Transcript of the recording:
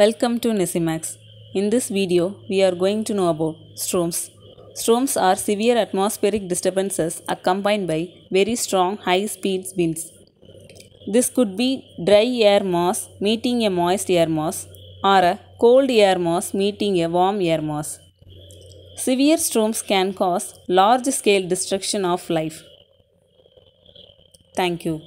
Welcome to Nesimax. In this video, we are going to know about storms. Storms are severe atmospheric disturbances accompanied by very strong high-speed winds. This could be dry air mass meeting a moist air mass or a cold air mass meeting a warm air mass. Severe storms can cause large-scale destruction of life. Thank you.